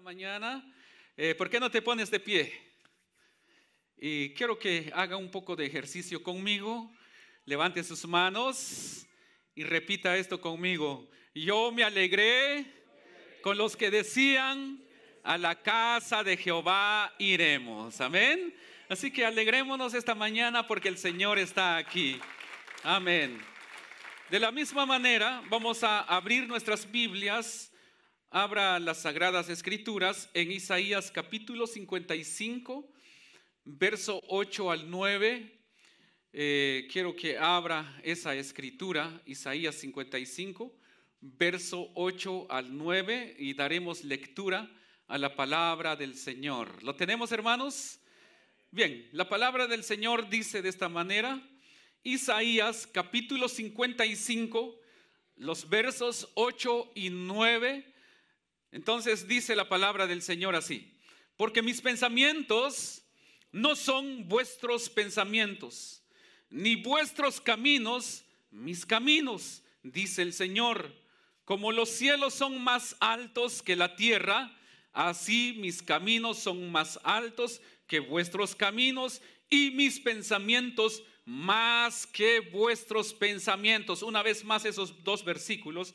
mañana. Eh, ¿Por qué no te pones de pie? Y quiero que haga un poco de ejercicio conmigo. Levante sus manos y repita esto conmigo. Yo me alegré con los que decían, a la casa de Jehová iremos. Amén. Así que alegrémonos esta mañana porque el Señor está aquí. Amén. De la misma manera, vamos a abrir nuestras Biblias abra las Sagradas Escrituras en Isaías capítulo 55, verso 8 al 9. Eh, quiero que abra esa escritura, Isaías 55, verso 8 al 9, y daremos lectura a la palabra del Señor. ¿Lo tenemos, hermanos? Bien, la palabra del Señor dice de esta manera, Isaías capítulo 55, los versos 8 y 9 entonces dice la palabra del Señor así, porque mis pensamientos no son vuestros pensamientos, ni vuestros caminos mis caminos, dice el Señor. Como los cielos son más altos que la tierra, así mis caminos son más altos que vuestros caminos y mis pensamientos más que vuestros pensamientos. Una vez más esos dos versículos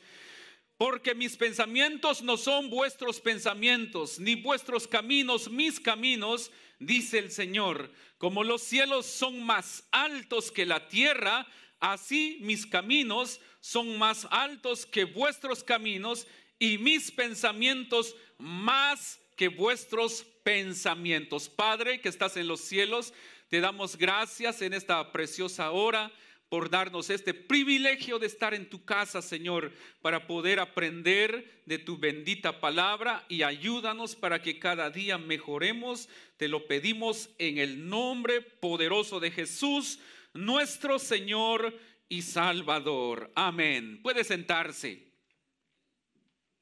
porque mis pensamientos no son vuestros pensamientos, ni vuestros caminos mis caminos, dice el Señor. Como los cielos son más altos que la tierra, así mis caminos son más altos que vuestros caminos, y mis pensamientos más que vuestros pensamientos. Padre que estás en los cielos, te damos gracias en esta preciosa hora por darnos este privilegio de estar en tu casa, Señor, para poder aprender de tu bendita palabra y ayúdanos para que cada día mejoremos. Te lo pedimos en el nombre poderoso de Jesús, nuestro Señor y Salvador. Amén. Puede sentarse.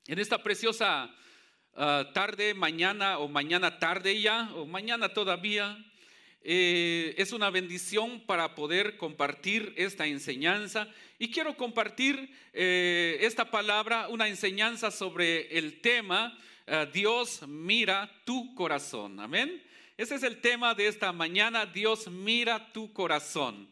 En esta preciosa ah, tarde, mañana o mañana tarde ya, o mañana todavía, eh, es una bendición para poder compartir esta enseñanza y quiero compartir eh, esta palabra, una enseñanza sobre el tema eh, Dios mira tu corazón. Amén. Ese es el tema de esta mañana, Dios mira tu corazón.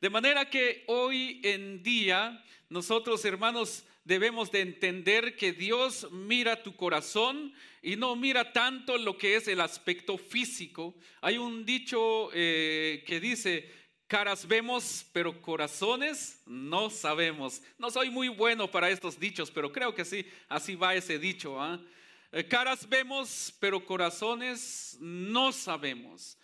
De manera que hoy en día nosotros hermanos debemos de entender que Dios mira tu corazón y no mira tanto lo que es el aspecto físico. Hay un dicho eh, que dice, caras vemos, pero corazones no sabemos. No soy muy bueno para estos dichos, pero creo que sí, así va ese dicho. ¿ah? Eh, caras vemos, pero corazones no sabemos.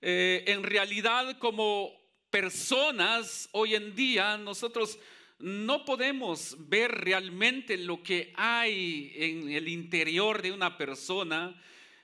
Eh, en realidad, como personas, hoy en día, nosotros no podemos ver realmente lo que hay en el interior de una persona.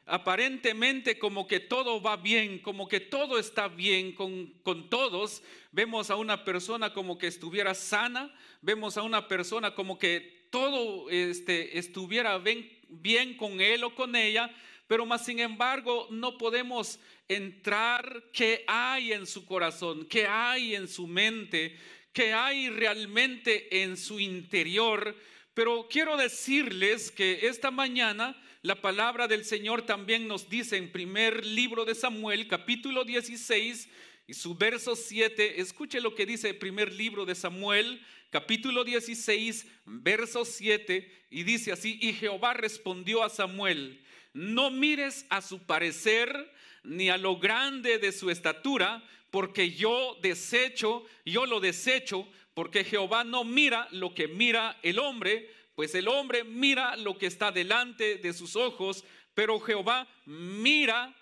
Aparentemente como que todo va bien, como que todo está bien con, todos. Vemos a una persona como que estuviera sana, vemos a una persona como que todo este, estuviera bien, bien con él o con ella, pero más sin embargo no podemos entrar qué hay en su corazón, qué hay en su mente, que hay realmente en su interior. Pero quiero decirles que esta mañana la palabra del Señor también nos dice en primer libro de Samuel, capítulo 16 y su verso 7. Escuche lo que dice el primer libro de Samuel, capítulo 16, verso 7. Y dice así, y Jehová respondió a Samuel, no mires a su parecer ni a lo grande de su estatura, porque yo desecho, yo lo desecho, porque Jehová no mira lo que mira el hombre, pues el hombre mira lo que está delante de sus ojos, pero Jehová mira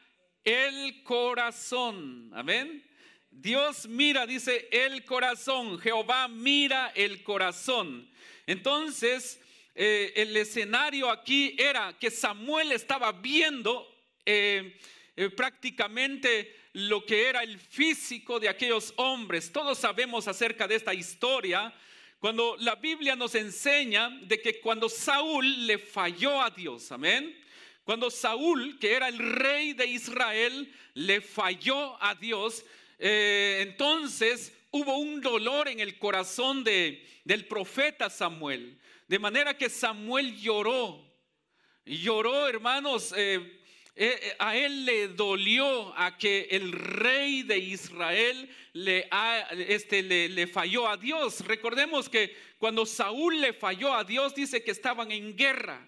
el corazón. Amén. Dios mira, dice el corazón, Jehová mira el corazón. Entonces, eh, el escenario aquí era que Samuel estaba viendo eh, eh, prácticamente lo que era el físico de aquellos hombres. Todos sabemos acerca de esta historia, cuando la Biblia nos enseña de que cuando Saúl le falló a Dios, amén. Cuando Saúl, que era el rey de Israel, le falló a Dios, eh, entonces hubo un dolor en el corazón de, del profeta Samuel. De manera que Samuel lloró. Lloró, hermanos, eh, eh, eh, a él le dolió a que el rey de Israel le, este, le, falló a Dios. Recordemos que cuando Saúl le falló a Dios, dice que estaban en guerra.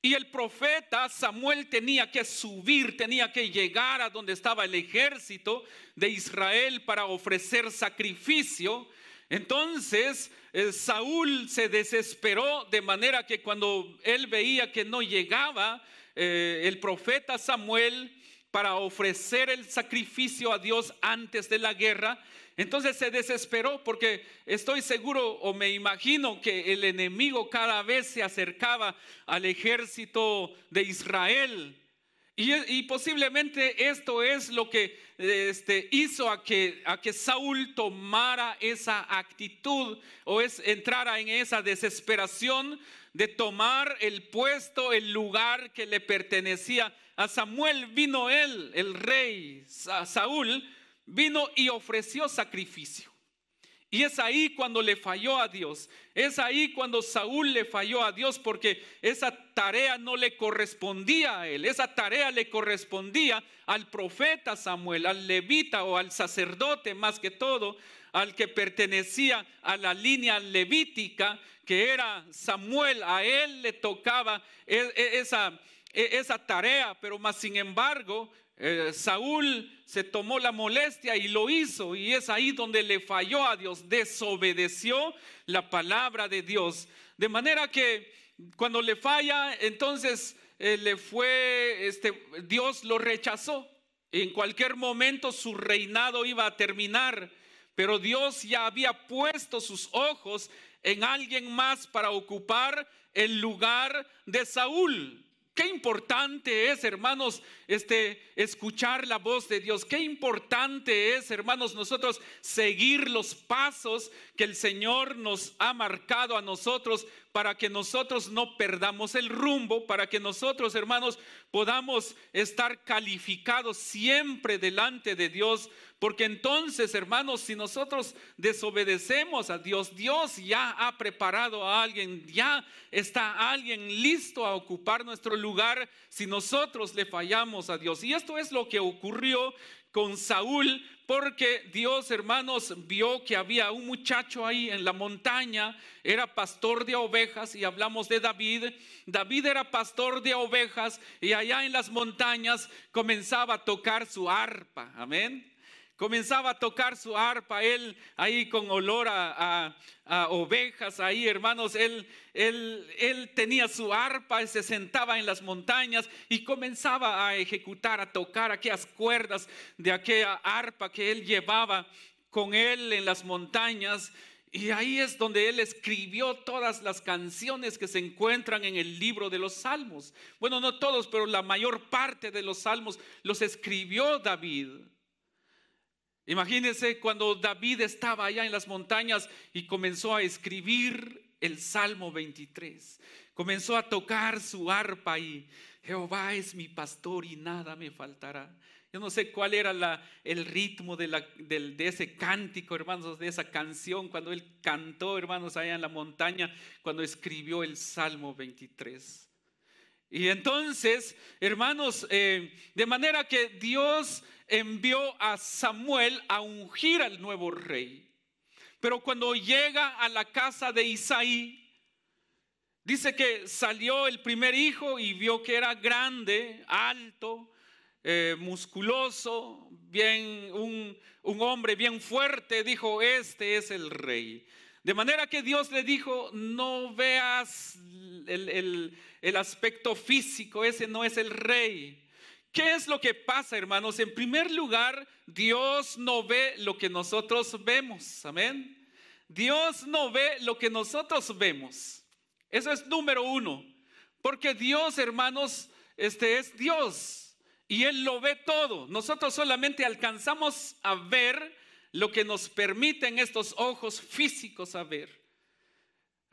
Y el profeta Samuel tenía que subir, tenía que llegar a donde estaba el ejército de Israel para ofrecer sacrificio. Entonces eh, Saúl se desesperó de manera que cuando él veía que no llegaba, eh, el profeta Samuel para ofrecer el sacrificio a Dios antes de la guerra. Entonces se desesperó porque estoy seguro o me imagino que el enemigo cada vez se acercaba al ejército de Israel. Y, posiblemente esto es lo que este, hizo a que, a que Saúl tomara esa actitud o es, entrara en esa desesperación de tomar el puesto, el lugar que le pertenecía a Samuel, vino él, el rey Saúl, vino y ofreció sacrificio. Y es ahí cuando le falló a Dios. Es ahí cuando Saúl le falló a Dios porque esa tarea no le correspondía a él. Esa tarea le correspondía al profeta Samuel, al levita o al sacerdote más que todo, al que pertenecía a la línea levítica, que era Samuel, a él le tocaba e, e, e, esa, tarea, pero más sin embargo eh, Saúl se tomó la molestia y lo hizo, y es ahí donde le falló a Dios, desobedeció la palabra de Dios. De manera que cuando le falla, entonces eh, le fue, este, Dios lo rechazó. En cualquier momento su reinado iba a terminar pero Dios ya había puesto sus ojos en alguien más para ocupar el lugar de Saúl. Qué importante es, hermanos, este escuchar la voz de Dios. Qué importante es, hermanos, nosotros seguir los pasos que el Señor nos ha marcado a nosotros para que nosotros no perdamos el rumbo, para que nosotros, hermanos, podamos estar calificados siempre delante de Dios porque entonces, hermanos, si nosotros desobedecemos a Dios, Dios ya ha preparado a alguien, ya está alguien listo a ocupar nuestro lugar si nosotros le fallamos a Dios. Y esto es lo que ocurrió con Saúl, porque Dios, hermanos, vio que había un muchacho ahí en la montaña, era pastor de ovejas, y hablamos de David. David era pastor de ovejas, y allá en las montañas comenzaba a tocar su arpa, amén comenzaba a tocar su arpa, él ahí con olor a, ovejas, ahí hermanos, él, él, tenía su arpa, y se sentaba en las montañas y comenzaba a ejecutar, a tocar aquellas cuerdas de aquella arpa que él llevaba con él en las montañas. Y ahí es donde él escribió todas las canciones que se encuentran en el libro de los salmos. Bueno, no todos, pero la mayor parte de los salmos los escribió David. Imagínense cuando David estaba allá en las montañas y comenzó a escribir el Salmo 23. Comenzó a tocar su arpa y Jehová es mi pastor y nada me faltará. Yo no sé cuál era el ritmo de, ese cántico, hermanos, de esa canción, cuando él cantó, hermanos, allá en la montaña, cuando escribió el Salmo 23. Y entonces, hermanos, eh, de manera que Dios envió a Samuel a ungir al nuevo rey. Pero cuando llega a la casa de Isaí, dice que salió el primer hijo y vio que era grande, alto, eh, musculoso, bien un, hombre bien fuerte, dijo, este es el rey. De manera que Dios le dijo, no veas el, el, aspecto físico, ese no es el rey. ¿Qué es lo que pasa, hermanos? En primer lugar, Dios no ve lo que nosotros vemos. Amén. Dios no ve lo que nosotros vemos. Eso es número uno. Porque Dios, hermanos, este es Dios. Y Él lo ve todo. Nosotros solamente alcanzamos a ver lo que nos permiten estos ojos físicos a ver.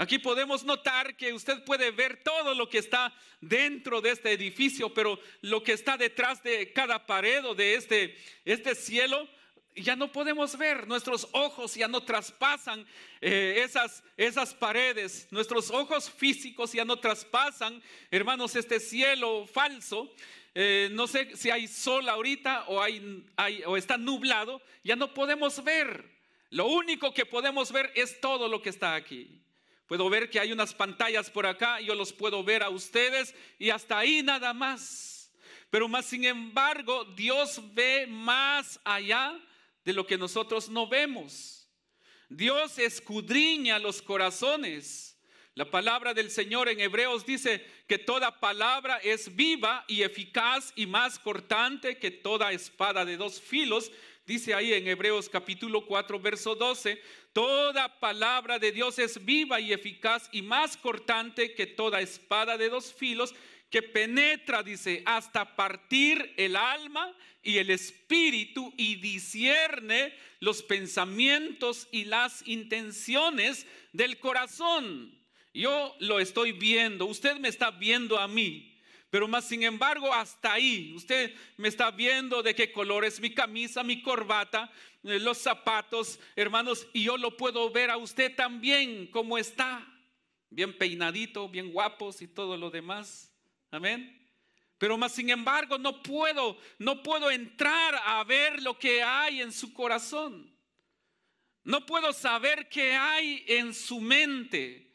Aquí podemos notar que usted puede ver todo lo que está dentro de este edificio, pero lo que está detrás de cada pared o de este, este cielo, ya no podemos ver. Nuestros ojos ya no traspasan eh, esas, esas paredes. Nuestros ojos físicos ya no traspasan, hermanos, este cielo falso. Eh, no sé si hay sol ahorita o, o está nublado, ya no podemos ver. Lo único que podemos ver es todo lo que está aquí. Puedo ver que hay unas pantallas por acá, yo los puedo ver a ustedes y hasta ahí nada más. Pero más sin embargo, Dios ve más allá de lo que nosotros no vemos. Dios escudriña los corazones. La palabra del Señor en Hebreos dice que toda palabra es viva y eficaz y más cortante que toda espada de dos filos. Dice ahí en Hebreos capítulo 4, verso 12, Toda palabra de Dios es viva y eficaz y más cortante que toda espada de dos filos que penetra, dice, hasta partir el alma y el espíritu y discierne los pensamientos y las intenciones del corazón. Yo lo estoy viendo, usted me está viendo a mí, pero más sin embargo, hasta ahí, usted me está viendo de qué color es mi camisa, mi corbata, los zapatos, hermanos, y yo lo puedo ver a usted también como está, bien peinadito, bien guapos y todo lo demás. Amén. Pero más sin embargo, no puedo, no puedo entrar a ver lo que hay en su corazón. No puedo saber qué hay en su mente.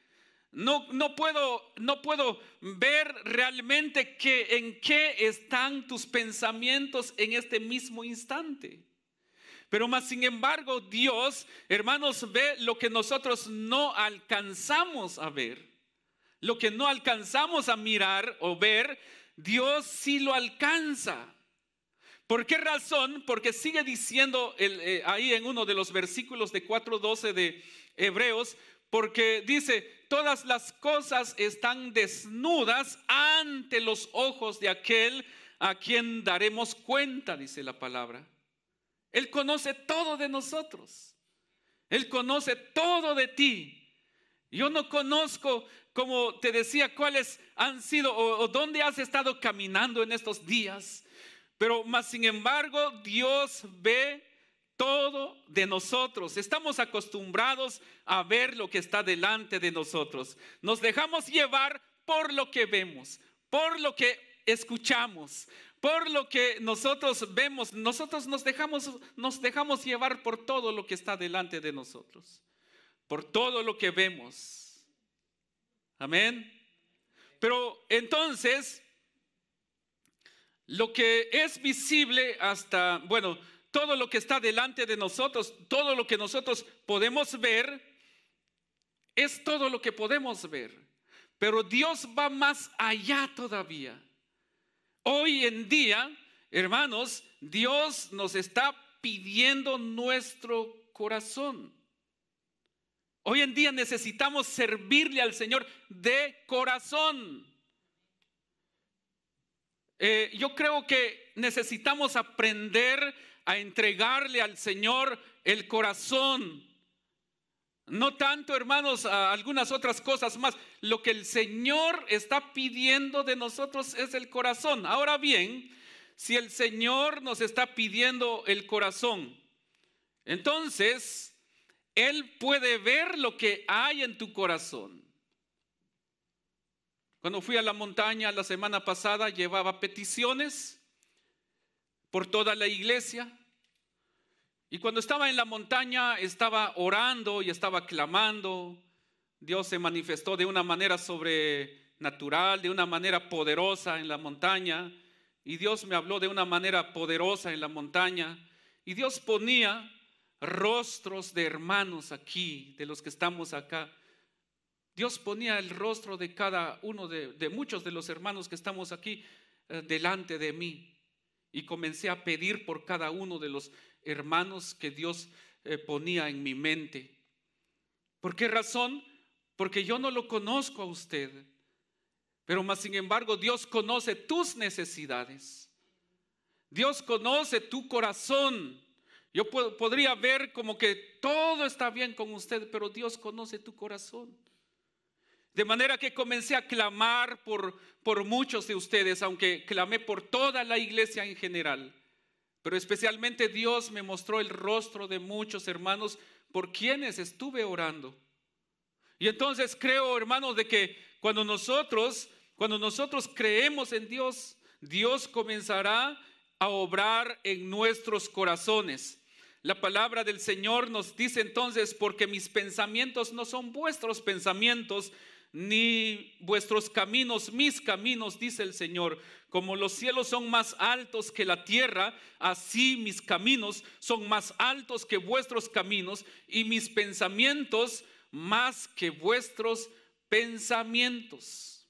No, no, puedo, no puedo ver realmente que, en qué están tus pensamientos en este mismo instante. Pero más sin embargo, Dios, hermanos, ve lo que nosotros no alcanzamos a ver. Lo que no alcanzamos a mirar o ver, Dios sí lo alcanza. ¿Por qué razón? Porque sigue diciendo eh, ahí en uno de los versículos de 4.12 de Hebreos, porque dice, todas las cosas están desnudas ante los ojos de aquel a quien daremos cuenta, dice la palabra. Él conoce todo de nosotros. Él conoce todo de ti. Yo no conozco, como te decía, cuáles han sido o, dónde has estado caminando en estos días. Pero más sin embargo, Dios ve todo de nosotros. Estamos acostumbrados a ver lo que está delante de nosotros. Nos dejamos llevar por lo que vemos, por lo que escuchamos, por lo que nosotros vemos, nosotros nos dejamos, nos dejamos llevar por todo lo que está delante de nosotros, por todo lo que vemos. Amén. Pero entonces, lo que es visible hasta, bueno, todo lo que está delante de nosotros, todo lo que nosotros podemos ver, es todo lo que podemos ver. Pero Dios va más allá todavía. Hoy en día, hermanos, Dios nos está pidiendo nuestro corazón. Hoy en día necesitamos servirle al Señor de corazón. Eh, yo creo que necesitamos aprender a entregarle al Señor el corazón no tanto, hermanos, algunas otras cosas más. Lo que el Señor está pidiendo de nosotros es el corazón. Ahora bien, si el Señor nos está pidiendo el corazón, entonces Él puede ver lo que hay en tu corazón. Cuando fui a la montaña la semana pasada, llevaba peticiones por toda la iglesia y cuando estaba en la montaña, estaba orando y estaba clamando. Dios se manifestó de una manera sobrenatural, de una manera poderosa en la montaña. Y Dios me habló de una manera poderosa en la montaña. Y Dios ponía rostros de hermanos aquí, de los que estamos acá. Dios ponía el rostro de cada uno de, muchos de los hermanos que estamos aquí eh, delante de mí. Y comencé a pedir por cada uno de los hermanos que Dios eh, ponía en mi mente. ¿Por qué razón? Porque yo no lo conozco a usted. Pero más sin embargo, Dios conoce tus necesidades. Dios conoce tu corazón. Yo podría ver como que todo está bien con usted, pero Dios conoce tu corazón. De manera que comencé a clamar por, por muchos de ustedes, aunque clamé por toda la iglesia en general. Pero especialmente Dios me mostró el rostro de muchos hermanos por quienes estuve orando. Y entonces creo, hermanos, de que cuando nosotros, cuando nosotros creemos en Dios, Dios comenzará a obrar en nuestros corazones. La palabra del Señor nos dice entonces, porque mis pensamientos no son vuestros pensamientos, ni vuestros caminos, mis caminos, dice el Señor. Como los cielos son más altos que la tierra, así mis caminos son más altos que vuestros caminos y mis pensamientos más que vuestros pensamientos.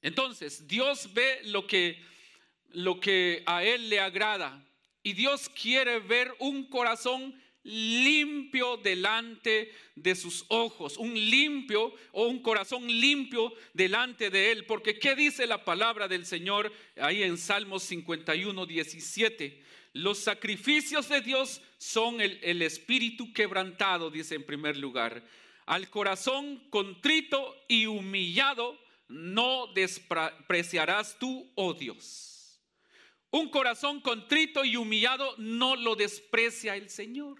Entonces, Dios ve lo que lo que a él le agrada y Dios quiere ver un corazón limpio delante de sus ojos, un limpio o un corazón limpio delante de él. Porque ¿qué dice la palabra del Señor ahí en Salmos 51, 17? Los sacrificios de Dios son el, espíritu quebrantado, dice en primer lugar. Al corazón contrito y humillado no despreciarás tú, oh Dios. Un corazón contrito y humillado no lo desprecia el Señor.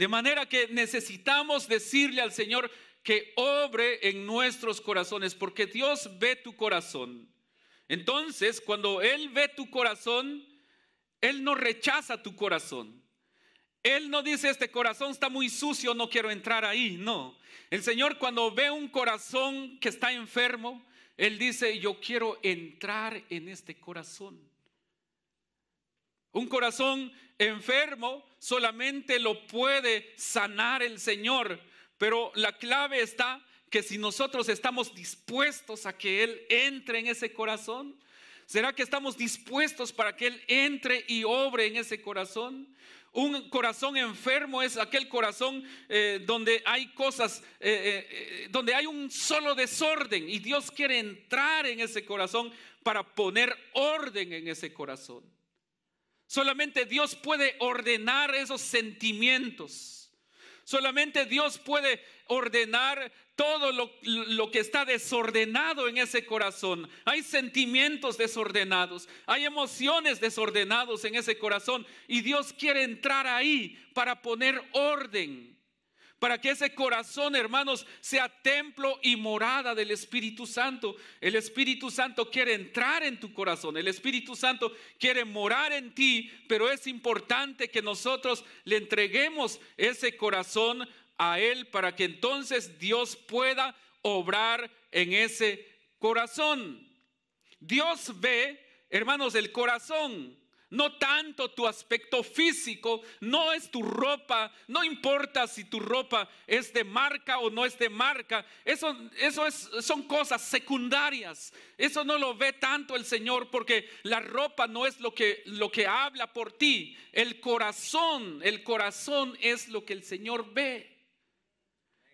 De manera que necesitamos decirle al Señor que obre en nuestros corazones, porque Dios ve tu corazón. Entonces, cuando Él ve tu corazón, Él no rechaza tu corazón. Él no dice, este corazón está muy sucio, no quiero entrar ahí. No. El Señor cuando ve un corazón que está enfermo, Él dice, yo quiero entrar en este corazón. Un corazón enfermo solamente lo puede sanar el Señor. Pero la clave está que si nosotros estamos dispuestos a que Él entre en ese corazón, ¿será que estamos dispuestos para que Él entre y obre en ese corazón? Un corazón enfermo es aquel corazón eh, donde hay cosas, eh, eh, donde hay un solo desorden y Dios quiere entrar en ese corazón para poner orden en ese corazón. Solamente Dios puede ordenar esos sentimientos. Solamente Dios puede ordenar todo lo, que está desordenado en ese corazón. Hay sentimientos desordenados, hay emociones desordenados en ese corazón y Dios quiere entrar ahí para poner orden para que ese corazón, hermanos, sea templo y morada del Espíritu Santo. El Espíritu Santo quiere entrar en tu corazón, el Espíritu Santo quiere morar en ti, pero es importante que nosotros le entreguemos ese corazón a Él para que entonces Dios pueda obrar en ese corazón. Dios ve, hermanos, el corazón no tanto tu aspecto físico, no es tu ropa, no importa si tu ropa es de marca o no es de marca, eso, eso es, son cosas secundarias, eso no lo ve tanto el Señor porque la ropa no es lo que, lo que habla por ti, el corazón, el corazón es lo que el Señor ve,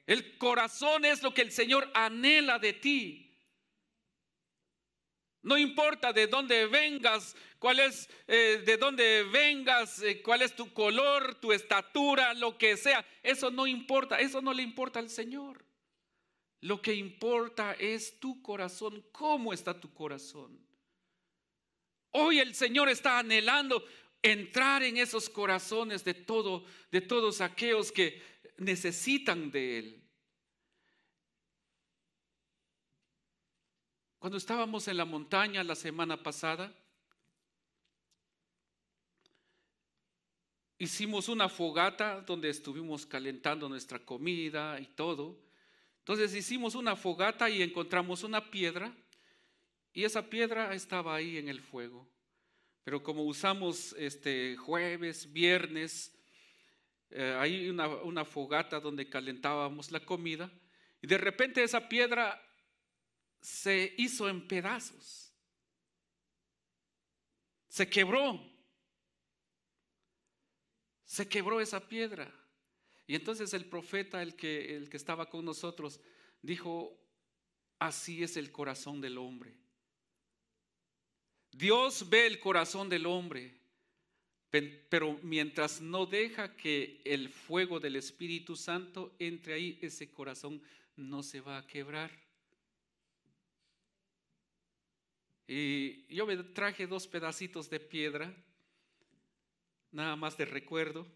el corazón es lo que el Señor anhela de ti. No importa de dónde vengas, cuál es, eh, de dónde vengas, eh, cuál es tu color, tu estatura, lo que sea. Eso no importa, eso no le importa al Señor. Lo que importa es tu corazón, cómo está tu corazón. Hoy el Señor está anhelando entrar en esos corazones de todo, de todos aquellos que necesitan de él. Cuando estábamos en la montaña la semana pasada, hicimos una fogata donde estuvimos calentando nuestra comida y todo. Entonces hicimos una fogata y encontramos una piedra y esa piedra estaba ahí en el fuego. Pero como usamos este jueves, viernes, hay eh, una fogata donde calentábamos la comida y de repente esa piedra se hizo en pedazos. Se quebró. Se quebró esa piedra. Y entonces el profeta, el que, el que estaba con nosotros, dijo, así es el corazón del hombre. Dios ve el corazón del hombre, pero mientras no deja que el fuego del Espíritu Santo entre ahí, ese corazón no se va a quebrar. Y yo me traje dos pedacitos de piedra, nada más de recuerdo.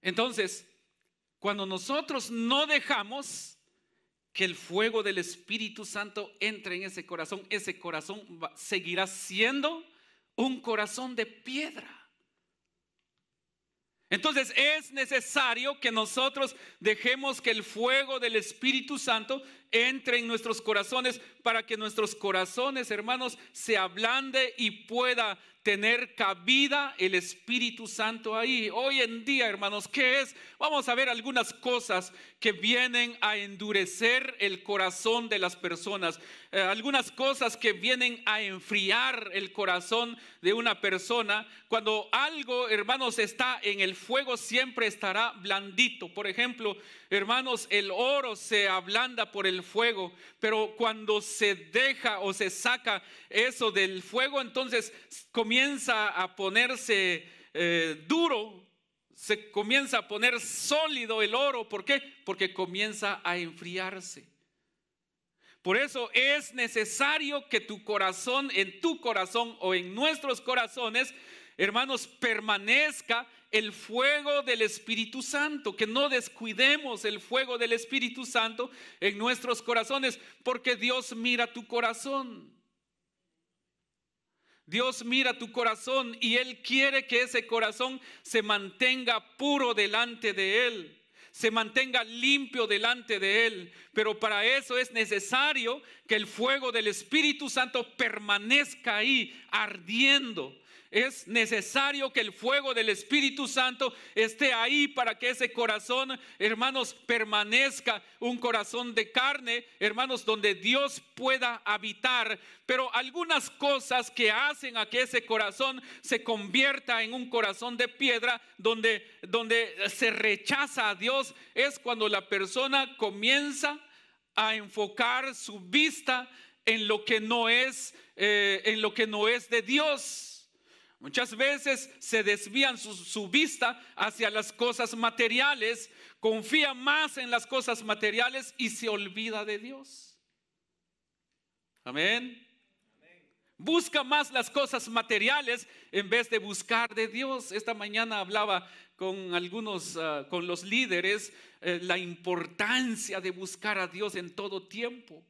Entonces, cuando nosotros no dejamos que el fuego del Espíritu Santo entre en ese corazón, ese corazón seguirá siendo un corazón de piedra. Entonces es necesario que nosotros dejemos que el fuego del Espíritu Santo entre en nuestros corazones para que nuestros corazones, hermanos, se ablande y pueda tener cabida el Espíritu Santo ahí. Hoy en día, hermanos, ¿qué es? Vamos a ver algunas cosas que vienen a endurecer el corazón de las personas, eh, algunas cosas que vienen a enfriar el corazón de una persona. Cuando algo, hermanos, está en el fuego, siempre estará blandito. Por ejemplo, hermanos, el oro se ablanda por el fuego, pero cuando se deja o se saca eso del fuego, entonces comienza a ponerse eh, duro, se comienza a poner sólido el oro. ¿Por Porque comienza a enfriarse. Por eso es necesario que tu corazón, en tu corazón o en nuestros corazones, hermanos, permanezca el fuego del Espíritu Santo, que no descuidemos el fuego del Espíritu Santo en nuestros corazones, porque Dios mira tu corazón. Dios mira tu corazón y Él quiere que ese corazón se mantenga puro delante de Él, se mantenga limpio delante de Él. Pero para eso es necesario que el fuego del Espíritu Santo permanezca ahí ardiendo es necesario que el fuego del Espíritu Santo esté ahí para que ese corazón, hermanos, permanezca un corazón de carne, hermanos, donde Dios pueda habitar. Pero algunas cosas que hacen a que ese corazón se convierta en un corazón de piedra, donde, donde se rechaza a Dios, es cuando la persona comienza a enfocar su vista en lo que no es, eh, en lo que no es de Dios. Muchas veces se desvían su, vista hacia las cosas materiales, confía más en las cosas materiales y se olvida de Dios. Amén. Busca más las cosas materiales en vez de buscar de Dios. Esta mañana hablaba con algunos, ah, con los líderes, eh, la importancia de buscar a Dios en todo tiempo.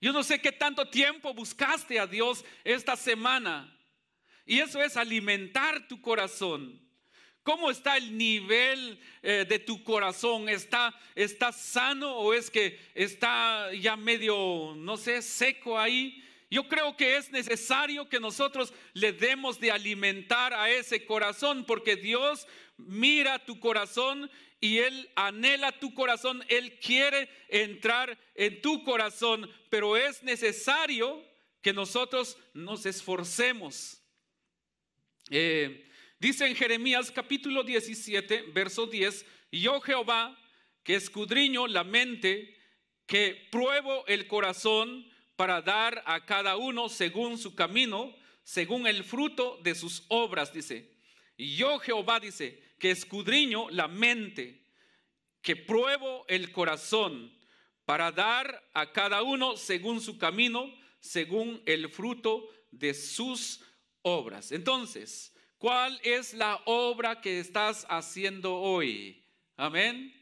Yo no sé qué tanto tiempo buscaste a Dios esta semana. Y eso es alimentar tu corazón. ¿Cómo está el nivel eh, de tu corazón? ¿Está, ¿Está sano o es que está ya medio, no sé, seco ahí? Yo creo que es necesario que nosotros le demos de alimentar a ese corazón, porque Dios mira tu corazón y Él anhela tu corazón, Él quiere entrar en tu corazón, pero es necesario que nosotros nos esforcemos eh, dice en Jeremías capítulo 17, verso 10, yo Jehová, que escudriño la mente, que pruebo el corazón para dar a cada uno según su camino, según el fruto de sus obras, dice. yo Jehová dice, que escudriño la mente, que pruebo el corazón para dar a cada uno según su camino, según el fruto de sus obras. Entonces, ¿cuál es la obra que estás haciendo hoy? Amén.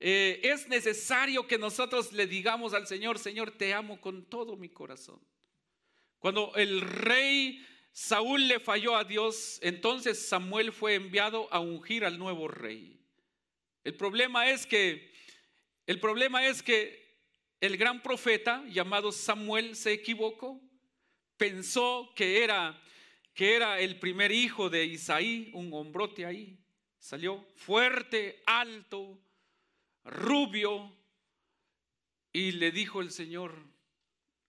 Eh, es necesario que nosotros le digamos al Señor, Señor, te amo con todo mi corazón. Cuando el rey Saúl le falló a Dios, entonces Samuel fue enviado a ungir al nuevo rey. El problema es que el problema es que el gran profeta llamado Samuel se equivocó pensó que era, que era el primer hijo de Isaí, un hombrote ahí. Salió fuerte, alto, rubio. Y le dijo el Señor,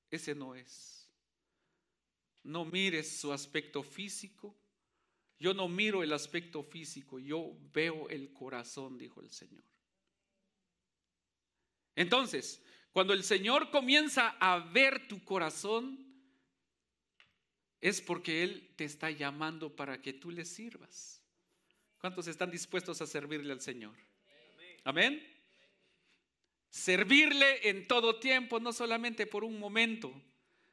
ese no es. No mires su aspecto físico. Yo no miro el aspecto físico, yo veo el corazón, dijo el Señor. Entonces, cuando el Señor comienza a ver tu corazón, es porque Él te está llamando para que tú le sirvas. ¿Cuántos están dispuestos a servirle al Señor? Amén. Servirle en todo tiempo, no solamente por un momento.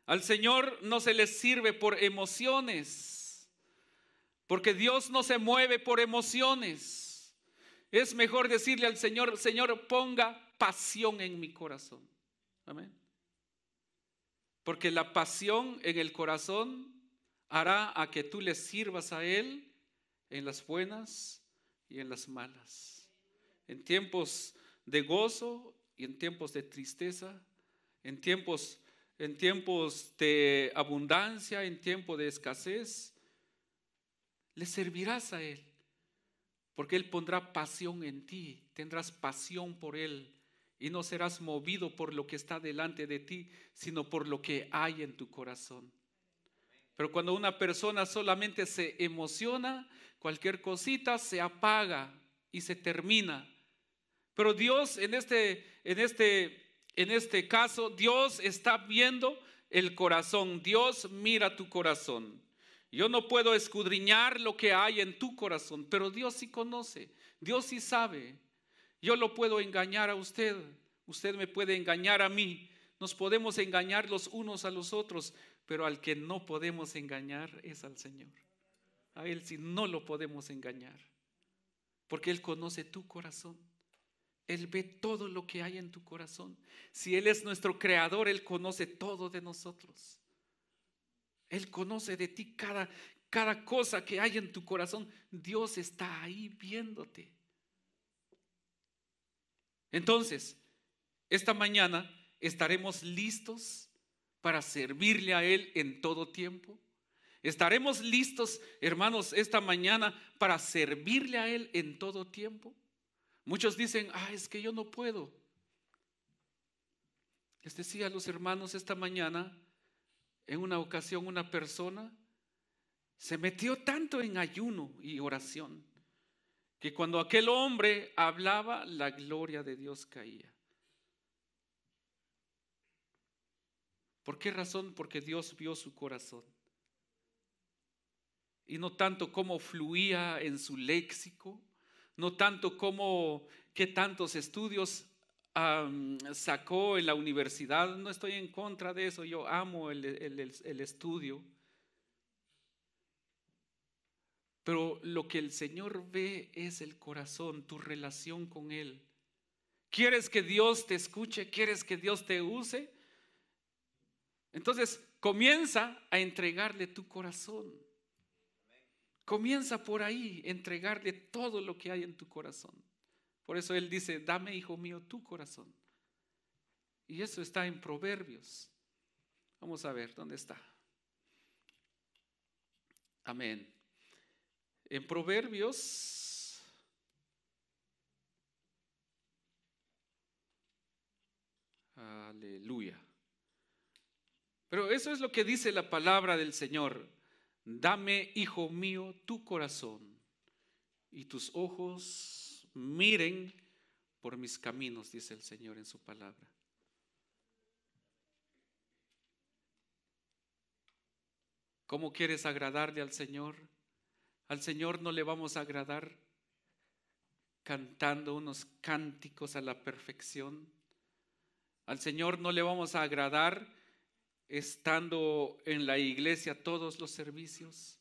Al Señor no se le sirve por emociones, porque Dios no se mueve por emociones. Es mejor decirle al Señor, Señor, ponga pasión en mi corazón. Amén. Porque la pasión en el corazón hará a que tú le sirvas a Él en las buenas y en las malas, en tiempos de gozo y en tiempos de tristeza, en tiempos, en tiempos de abundancia, en tiempos de escasez, le servirás a Él, porque Él pondrá pasión en ti, tendrás pasión por Él y no serás movido por lo que está delante de ti, sino por lo que hay en tu corazón. Pero cuando una persona solamente se emociona, cualquier cosita se apaga y se termina. Pero Dios en este, en este, en este caso, Dios está viendo el corazón. Dios mira tu corazón. Yo no puedo escudriñar lo que hay en tu corazón, pero Dios sí conoce, Dios sí sabe. Yo lo puedo engañar a usted, usted me puede engañar a mí, nos podemos engañar los unos a los otros, pero al que no podemos engañar es al Señor. A Él si no lo podemos engañar, porque Él conoce tu corazón. Él ve todo lo que hay en tu corazón. Si Él es nuestro creador, Él conoce todo de nosotros. Él conoce de ti cada, cada cosa que hay en tu corazón. Dios está ahí viéndote. Entonces, esta mañana estaremos listos para servirle a Él en todo tiempo? ¿Estaremos listos, hermanos, esta mañana para servirle a Él en todo tiempo? Muchos dicen, ah, es que yo no puedo. Les decía a los hermanos esta mañana, en una ocasión una persona se metió tanto en ayuno y oración que cuando aquel hombre hablaba, la gloria de Dios caía. ¿Por qué razón? Porque Dios vio su corazón. Y no tanto cómo fluía en su léxico, no tanto como qué tantos estudios sacó en la universidad. No estoy en contra de eso, yo amo el estudio. Pero lo que el Señor ve es el corazón, tu relación con Él. ¿Quieres que Dios te escuche? ¿Quieres que Dios te use? Entonces, comienza a entregarle tu corazón. Comienza por ahí, entregarle todo lo que hay en tu corazón. Por eso Él dice, dame, hijo mío, tu corazón. Y eso está en Proverbios. Vamos a ver, ¿dónde está? Amén. En Proverbios... Aleluya. Pero eso es lo que dice la palabra del Señor. Dame, hijo mío, tu corazón y tus ojos miren por mis caminos, dice el Señor en su palabra. ¿Cómo quieres agradarle al Señor? Al Señor no le vamos a agradar cantando unos cánticos a la perfección. Al Señor no le vamos a agradar estando en la iglesia todos los servicios,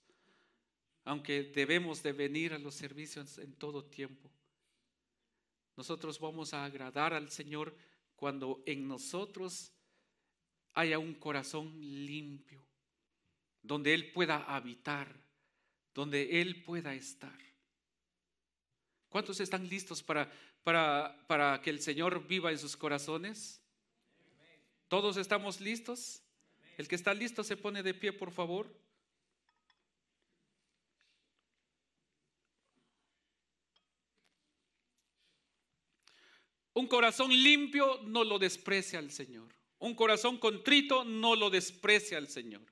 aunque debemos de venir a los servicios en todo tiempo. Nosotros vamos a agradar al Señor cuando en nosotros haya un corazón limpio, donde Él pueda habitar, donde Él pueda estar. ¿Cuántos están listos para, para, para que el Señor viva en sus corazones? ¿Todos estamos listos? El que está listo se pone de pie, por favor. Un corazón limpio no lo desprecia al Señor. Un corazón contrito no lo desprecia al Señor.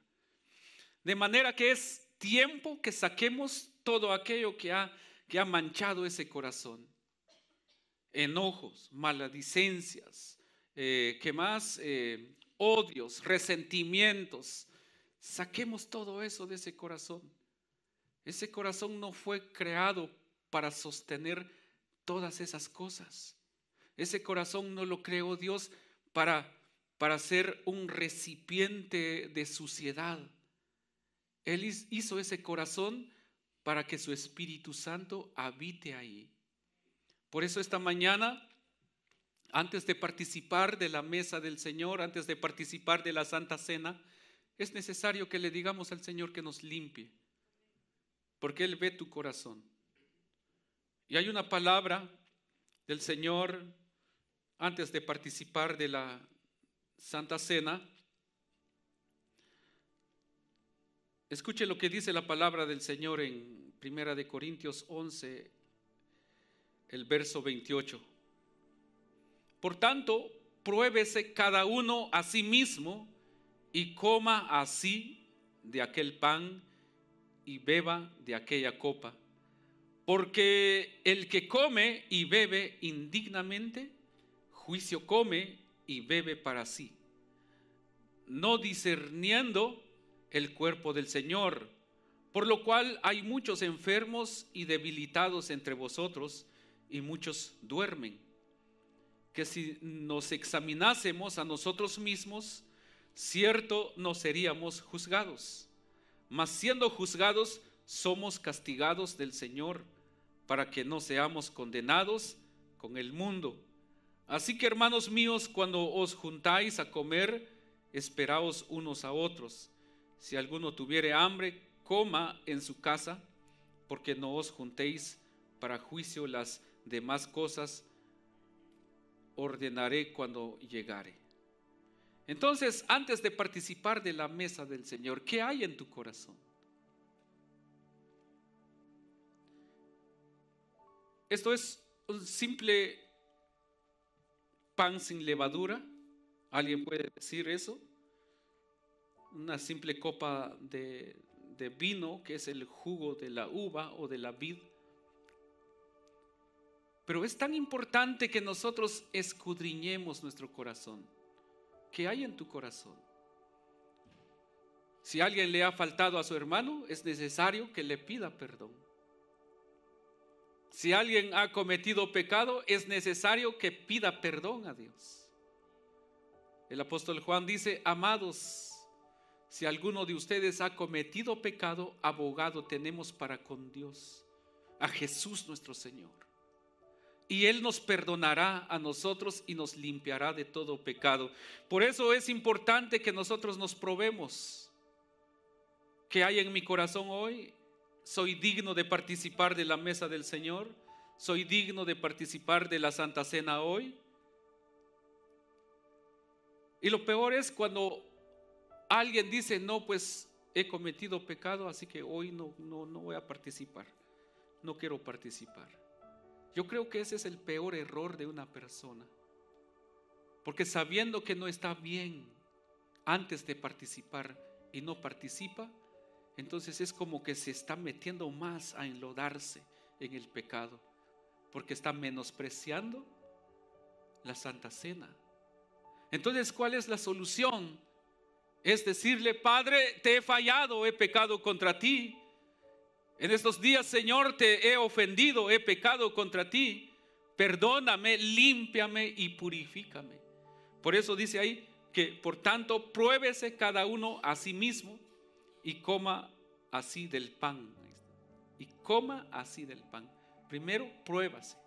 De manera que es tiempo que saquemos todo aquello que ha, que ha manchado ese corazón. Enojos, maledicencias, eh, ¿qué más? Eh, odios, resentimientos. Saquemos todo eso de ese corazón. Ese corazón no fue creado para sostener todas esas cosas. Ese corazón no lo creó Dios para, para ser un recipiente de suciedad. Él hizo ese corazón para que su Espíritu Santo habite ahí. Por eso esta mañana antes de participar de la mesa del Señor, antes de participar de la Santa Cena, es necesario que le digamos al Señor que nos limpie, porque Él ve tu corazón. Y hay una palabra del Señor antes de participar de la Santa Cena. Escuche lo que dice la palabra del Señor en Primera de Corintios 11, el verso 28. Por tanto, pruébese cada uno a sí mismo y coma así de aquel pan y beba de aquella copa. Porque el que come y bebe indignamente, juicio come y bebe para sí, no discerniendo el cuerpo del Señor. Por lo cual hay muchos enfermos y debilitados entre vosotros y muchos duermen que si nos examinásemos a nosotros mismos, cierto no seríamos juzgados, mas siendo juzgados somos castigados del Señor para que no seamos condenados con el mundo. Así que hermanos míos, cuando os juntáis a comer, esperaos unos a otros. Si alguno tuviere hambre, coma en su casa, porque no os juntéis para juicio las demás cosas ordenaré cuando llegare. Entonces, antes de participar de la mesa del Señor, ¿qué hay en tu corazón? Esto es un simple pan sin levadura. ¿Alguien puede decir eso? Una simple copa de, de vino, que es el jugo de la uva o de la vid pero es tan importante que nosotros escudriñemos nuestro corazón. ¿Qué hay en tu corazón? Si alguien le ha faltado a su hermano, es necesario que le pida perdón. Si alguien ha cometido pecado, es necesario que pida perdón a Dios. El apóstol Juan dice, amados, si alguno de ustedes ha cometido pecado, abogado tenemos para con Dios, a Jesús nuestro Señor y Él nos perdonará a nosotros y nos limpiará de todo pecado. Por eso es importante que nosotros nos probemos. Que hay en mi corazón hoy? ¿Soy digno de participar de la mesa del Señor? ¿Soy digno de participar de la Santa Cena hoy? Y lo peor es cuando alguien dice, no, pues he cometido pecado, así que hoy no, no, no voy a participar. No quiero participar. Yo creo que ese es el peor error de una persona. Porque sabiendo que no está bien antes de participar y no participa, entonces es como que se está metiendo más a enlodarse en el pecado, porque está menospreciando la Santa Cena. Entonces, ¿cuál es la solución? Es decirle, Padre, te he fallado, he pecado contra ti, en estos días, Señor, te he ofendido, he pecado contra ti. Perdóname, límpiame y purifícame. Por eso dice ahí que, por tanto, pruébese cada uno a sí mismo y coma así del pan. Y coma así del pan. Primero, pruébase.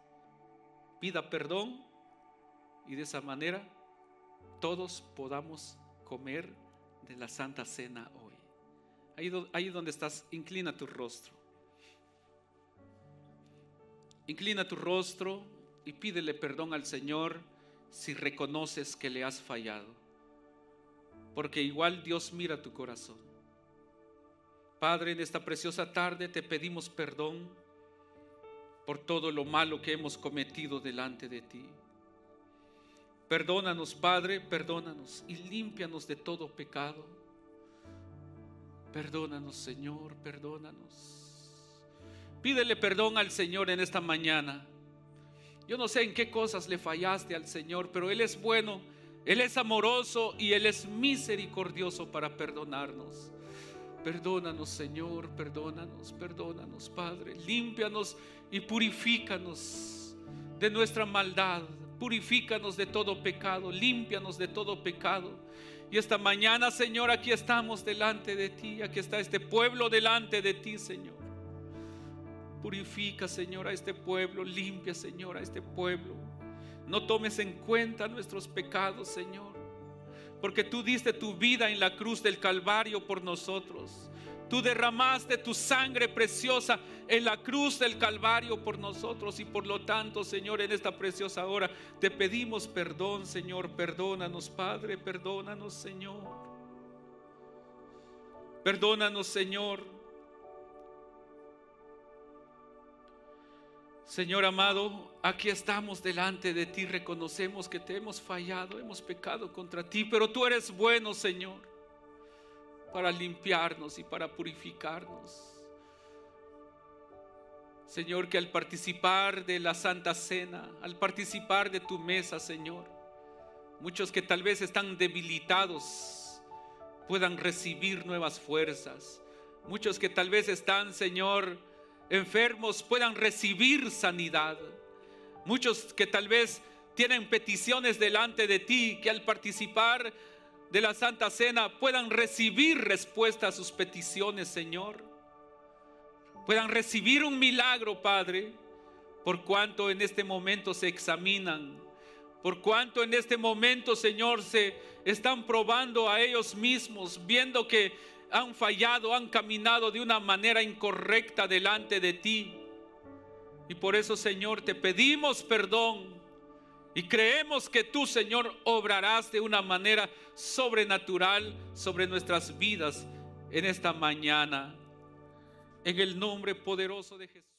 Pida perdón y de esa manera todos podamos comer de la Santa Cena hoy. Ahí, donde estás, inclina tu rostro. Inclina tu rostro y pídele perdón al Señor si reconoces que le has fallado. Porque igual Dios mira tu corazón. Padre, en esta preciosa tarde te pedimos perdón por todo lo malo que hemos cometido delante de ti. Perdónanos, Padre, perdónanos y límpianos de todo pecado. Perdónanos, Señor, perdónanos. Pídele perdón al Señor en esta mañana. Yo no sé en qué cosas le fallaste al Señor, pero Él es bueno, Él es amoroso y Él es misericordioso para perdonarnos. Perdónanos, Señor, perdónanos, perdónanos, Padre. Límpianos y purifícanos de nuestra maldad. Purifícanos de todo pecado, límpianos de todo pecado. Y esta mañana, Señor, aquí estamos delante de ti, aquí está este pueblo delante de ti, Señor. Purifica, Señor, a este pueblo, limpia, Señor, a este pueblo. No tomes en cuenta nuestros pecados, Señor, porque tú diste tu vida en la cruz del Calvario por nosotros. Tú derramaste tu sangre preciosa en la cruz del Calvario por nosotros y por lo tanto, Señor, en esta preciosa hora te pedimos perdón, Señor. Perdónanos, Padre, perdónanos, Señor. Perdónanos, Señor. Señor amado, aquí estamos delante de ti, reconocemos que te hemos fallado, hemos pecado contra ti, pero tú eres bueno, Señor para limpiarnos y para purificarnos. Señor, que al participar de la Santa Cena, al participar de tu mesa, Señor, muchos que tal vez están debilitados puedan recibir nuevas fuerzas. Muchos que tal vez están, Señor, enfermos puedan recibir sanidad. Muchos que tal vez tienen peticiones delante de ti, que al participar de la Santa Cena puedan recibir respuesta a sus peticiones, Señor. Puedan recibir un milagro, Padre, por cuanto en este momento se examinan, por cuanto en este momento, Señor, se están probando a ellos mismos, viendo que han fallado, han caminado de una manera incorrecta delante de ti. Y por eso, Señor, te pedimos perdón y creemos que tú, Señor, obrarás de una manera sobrenatural sobre nuestras vidas en esta mañana. En el nombre poderoso de Jesús.